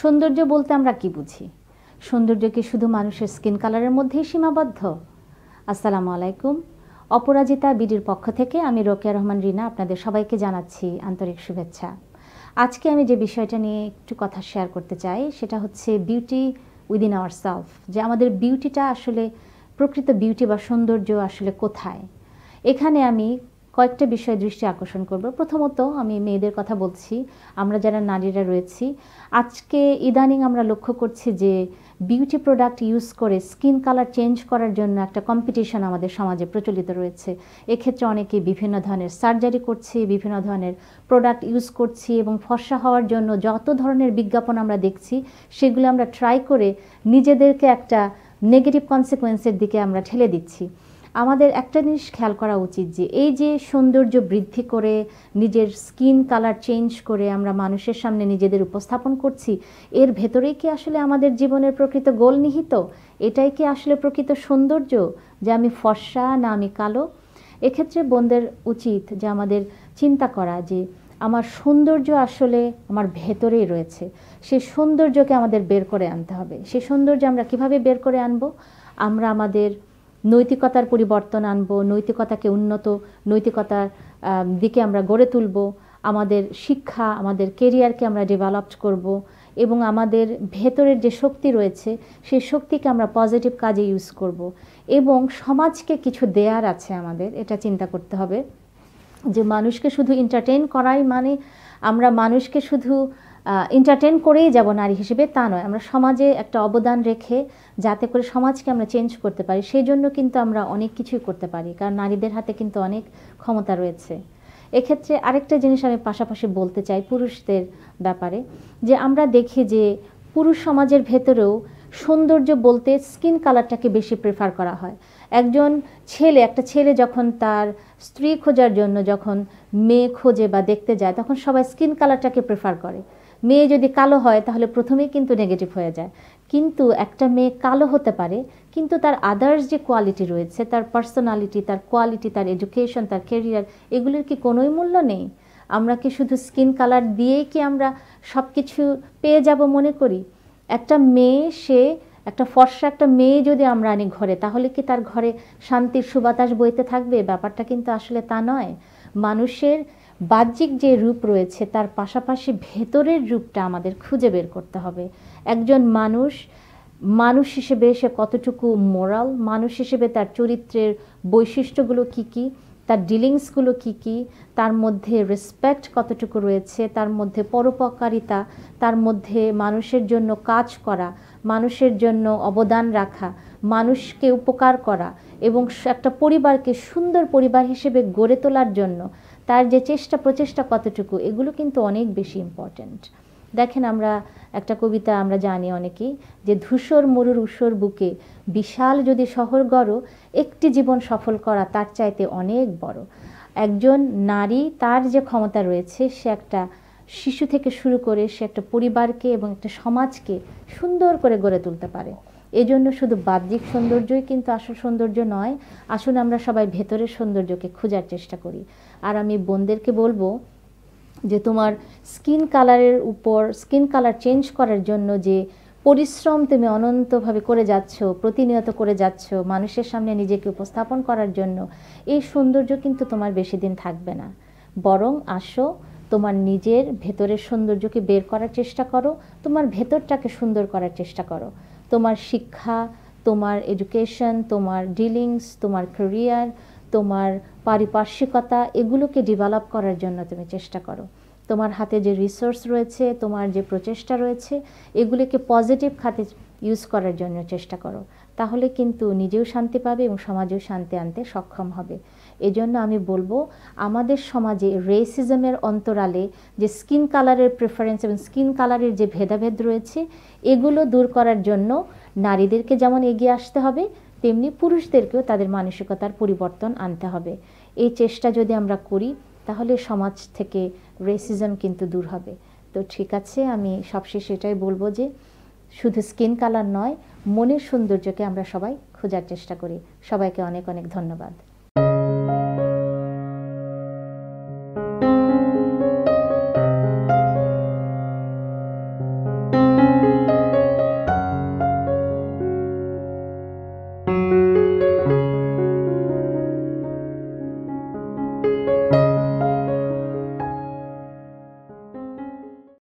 সৌন্দর্য বলতে আমরা কি বুঝি সৌন্দর্য কি শুধু মানুষের স্কিন কালারের মধ্যেই সীমাবদ্ধ আসসালামু আলাইকুম অপরাজিতা বিডির পক্ষ থেকে আমি রোকেয়া রহমান রিনা আপনাদের সবাইকে জানাচ্ছি আন্তরিক শুভেচ্ছা আজকে আমি যে বিষয়টা নিয়ে একটু কথা শেয়ার করতে চাই সেটা হচ্ছে বিউটি উইদিন আওয়ার সেলফ যে আমাদের বিউটিটা আসলে প্রকৃত বিউটি বা সৌন্দর্য আসলে কোথায় এখানে আমি কয়েকটা বিষয় দৃষ্টি আকর্ষণ করব প্রথমত আমি মেয়েদের কথা বলছি আমরা যারা নারীরা রয়েছি আজকে ইদানিং আমরা লক্ষ্য করছি যে বিউটি প্রোডাক্ট ইউজ করে স্কিন কালার চেঞ্জ করার জন্য একটা কম্পিটিশন আমাদের সমাজে প্রচলিত রয়েছে এক্ষেত্রে অনেকে বিভিন্ন ধরনের সার্জারি করছে বিভিন্ন ধরনের প্রোডাক্ট ইউজ করছি এবং ফর্সা হওয়ার জন্য যত ধরনের বিজ্ঞাপন আমরা দেখছি সেগুলো আমরা ট্রাই করে নিজেদেরকে একটা নেগেটিভ কনসিকোয়েন্সের দিকে আমরা ঠেলে দিচ্ছি আমাদের একটা জিনিস খেয়াল করা উচিত যে এই যে সৌন্দর্য বৃদ্ধি করে নিজের স্কিন কালার চেঞ্জ করে আমরা মানুষের সামনে নিজেদের উপস্থাপন করছি এর ভেতরেই কি আসলে আমাদের জীবনের প্রকৃত গোল নিহিত এটাই কি আসলে প্রকৃত সৌন্দর্য যে আমি ফর্সা না আমি কালো এক্ষেত্রে বোনদের উচিত যে আমাদের চিন্তা করা যে আমার সৌন্দর্য আসলে আমার ভেতরেই রয়েছে সে সৌন্দর্যকে আমাদের বের করে আনতে হবে সে সৌন্দর্য আমরা কিভাবে বের করে আনব আমরা আমাদের নৈতিকতার পরিবর্তন আনবো নৈতিকতাকে উন্নত নৈতিকতার দিকে আমরা গড়ে তুলব আমাদের শিক্ষা আমাদের কেরিয়ারকে আমরা ডেভেলপড করব এবং আমাদের ভেতরের যে শক্তি রয়েছে সেই শক্তিকে আমরা পজিটিভ কাজে ইউজ করব এবং সমাজকে কিছু দেয়ার আছে আমাদের এটা চিন্তা করতে হবে যে মানুষকে শুধু এন্টারটেইন করাই মানে আমরা মানুষকে শুধু এন্টারটেন করেই যাব নারী হিসেবে তা নয় আমরা সমাজে একটা অবদান রেখে যাতে করে সমাজকে আমরা চেঞ্জ করতে পারি সেই জন্য কিন্তু আমরা অনেক কিছুই করতে পারি কারণ নারীদের হাতে কিন্তু অনেক ক্ষমতা রয়েছে এক্ষেত্রে আরেকটা জিনিস আমি পাশাপাশি বলতে চাই পুরুষদের ব্যাপারে যে আমরা দেখি যে পুরুষ সমাজের ভেতরেও সৌন্দর্য বলতে স্কিন কালারটাকে বেশি প্রেফার করা হয় একজন ছেলে একটা ছেলে যখন তার স্ত্রী খোঁজার জন্য যখন মেয়ে খোঁজে বা দেখতে যায় তখন সবাই স্কিন কালারটাকে প্রেফার করে মেয়ে যদি কালো হয় তাহলে প্রথমেই কিন্তু নেগেটিভ হয়ে যায় কিন্তু একটা মেয়ে কালো হতে পারে কিন্তু তার আদার্স যে কোয়ালিটি রয়েছে তার পার্সোনালিটি তার কোয়ালিটি তার এডুকেশন তার কেরিয়ার এগুলির কি কোনোই মূল্য নেই আমরা কি শুধু স্কিন কালার দিয়েই কি আমরা সব কিছু পেয়ে যাব মনে করি একটা মেয়ে সে একটা ফর্সা একটা মেয়ে যদি আমরা আনি ঘরে তাহলে কি তার ঘরে শান্তির সুবাতাস বইতে থাকবে ব্যাপারটা কিন্তু আসলে তা নয় মানুষের বাহ্যিক যে রূপ রয়েছে তার পাশাপাশি ভেতরের রূপটা আমাদের খুঁজে বের করতে হবে একজন মানুষ মানুষ হিসেবে সে কতটুকু মোরাল মানুষ হিসেবে তার চরিত্রের বৈশিষ্ট্যগুলো কি কি তার ডিলিংসগুলো কি কি তার মধ্যে রেসপেক্ট কতটুকু রয়েছে তার মধ্যে পরোপকারিতা তার মধ্যে মানুষের জন্য কাজ করা মানুষের জন্য অবদান রাখা মানুষকে উপকার করা এবং একটা পরিবারকে সুন্দর পরিবার হিসেবে গড়ে তোলার জন্য তার যে চেষ্টা প্রচেষ্টা কতটুকু এগুলো কিন্তু অনেক বেশি ইম্পর্ট্যান্ট দেখেন আমরা একটা কবিতা আমরা জানি অনেকেই যে ধূসর মরুর উসর বুকে বিশাল যদি শহর গড় একটি জীবন সফল করা তার চাইতে অনেক বড় একজন নারী তার যে ক্ষমতা রয়েছে সে একটা শিশু থেকে শুরু করে সে একটা পরিবারকে এবং একটা সমাজকে সুন্দর করে গড়ে তুলতে পারে এজন্য শুধু বাহ্যিক সৌন্দর্যই কিন্তু আসল সৌন্দর্য নয় আসুন আমরা সবাই ভেতরের সৌন্দর্যকে খোঁজার চেষ্টা করি আর আমি বোনদেরকে বলবো যে তোমার স্কিন কালারের উপর স্কিন কালার চেঞ্জ করার জন্য যে পরিশ্রম তুমি অনন্তভাবে করে যাচ্ছ প্রতিনিয়ত করে যাচ্ছ মানুষের সামনে নিজেকে উপস্থাপন করার জন্য এই সৌন্দর্য কিন্তু তোমার বেশি দিন থাকবে না বরং আসো তোমার নিজের ভেতরের সৌন্দর্যকে বের করার চেষ্টা করো তোমার ভেতরটাকে সুন্দর করার চেষ্টা করো তোমার শিক্ষা তোমার এডুকেশন তোমার ডিলিংস তোমার ক্যারিয়ার তোমার পারিপার্শ্বিকতা এগুলোকে ডেভেলপ করার জন্য তুমি চেষ্টা করো তোমার হাতে যে রিসোর্স রয়েছে তোমার যে প্রচেষ্টা রয়েছে এগুলিকে পজিটিভ খাতে ইউজ করার জন্য চেষ্টা করো তাহলে কিন্তু নিজেও শান্তি পাবে এবং সমাজেও শান্তি আনতে সক্ষম হবে এজন্য আমি বলবো আমাদের সমাজে রেসিজমের অন্তরালে যে স্কিন কালারের প্রেফারেন্স এবং স্কিন কালারের যে ভেদাভেদ রয়েছে এগুলো দূর করার জন্য নারীদেরকে যেমন এগিয়ে আসতে হবে তেমনি পুরুষদেরকেও তাদের মানসিকতার পরিবর্তন আনতে হবে এই চেষ্টা যদি আমরা করি তাহলে সমাজ থেকে রেসিজম কিন্তু দূর হবে তো ঠিক আছে আমি সবশেষে এটাই বলবো যে শুধু স্কিন কালার নয় মনের সৌন্দর্যকে আমরা সবাই খোঁজার চেষ্টা করি সবাইকে অনেক অনেক ধন্যবাদ